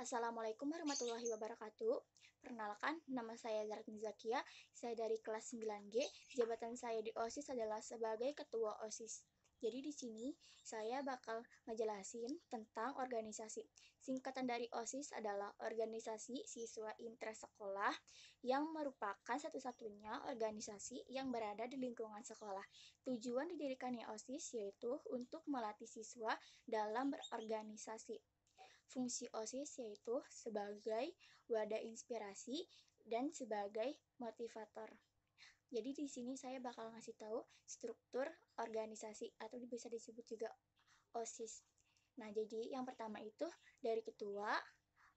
Assalamualaikum warahmatullahi wabarakatuh. Perkenalkan, nama saya Zaratni Zakia. Saya dari kelas 9G. Jabatan saya di OSIS adalah sebagai ketua OSIS. Jadi di sini saya bakal ngejelasin tentang organisasi. Singkatan dari OSIS adalah Organisasi Siswa Intrasekolah yang merupakan satu-satunya organisasi yang berada di lingkungan sekolah. Tujuan didirikannya OSIS yaitu untuk melatih siswa dalam berorganisasi. Fungsi OSIS yaitu sebagai wadah inspirasi dan sebagai motivator. Jadi di sini saya bakal ngasih tahu struktur organisasi atau bisa disebut juga OSIS. Nah, jadi yang pertama itu dari ketua,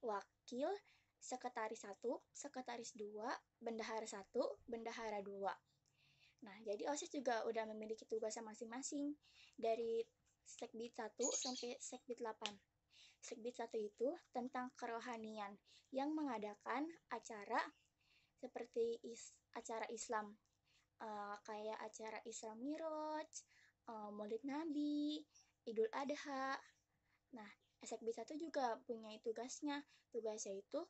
wakil, sekretaris 1, sekretaris 2, bendahara 1, bendahara 2. Nah, jadi OSIS juga udah memiliki tugasnya masing-masing dari Sekbid 1 sampai Sekbid 8 sekbid satu itu tentang kerohanian yang mengadakan acara seperti is, acara Islam uh, kayak acara Islam Miraj, uh, Maulid Nabi, Idul Adha. Nah, SKB satu juga punya tugasnya. Tugasnya itu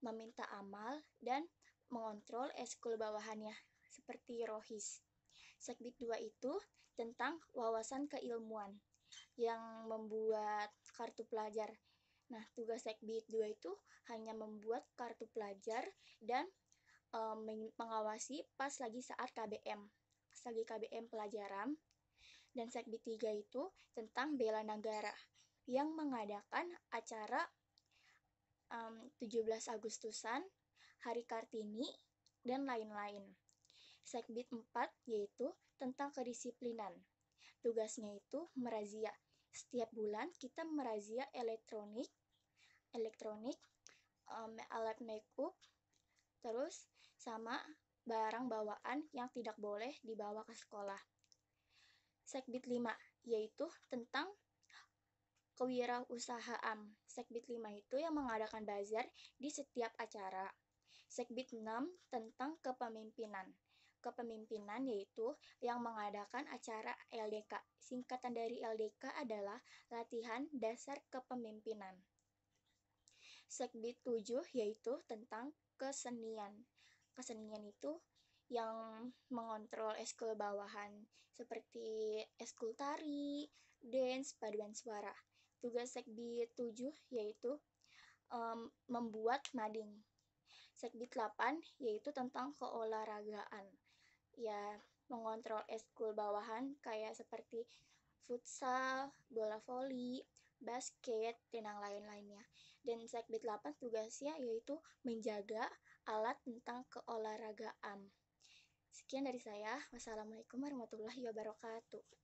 meminta amal dan mengontrol eskul bawahannya seperti rohis. Sekbid dua itu tentang wawasan keilmuan yang membuat kartu pelajar. Nah, tugas Sekbid 2 itu hanya membuat kartu pelajar dan e, mengawasi pas lagi saat KBM, pas lagi KBM pelajaran. Dan Sekbid 3 itu tentang bela negara yang mengadakan acara um, 17 Agustusan, Hari Kartini, dan lain-lain. Sekbid 4 yaitu tentang kedisiplinan. Tugasnya itu merazia setiap bulan kita merazia elektronik, elektronik, um, alat makeup, terus sama barang bawaan yang tidak boleh dibawa ke sekolah. Sekbid 5 yaitu tentang kewirausahaan. Sekbid 5 itu yang mengadakan bazar di setiap acara. Sekbid 6 tentang kepemimpinan kepemimpinan yaitu yang mengadakan acara LDK. Singkatan dari LDK adalah Latihan Dasar Kepemimpinan. Sekbid 7 yaitu tentang kesenian. Kesenian itu yang mengontrol eskul bawahan seperti eskul tari, dance, paduan suara. Tugas Sekbid 7 yaitu um, membuat mading. Sekbid 8 yaitu tentang keolahragaan ya mengontrol eskul bawahan kayak seperti futsal, bola voli, basket, dan yang lain-lainnya. Dan Sekbid 8 tugasnya yaitu menjaga alat tentang keolahragaan. Sekian dari saya. Wassalamualaikum warahmatullahi wabarakatuh.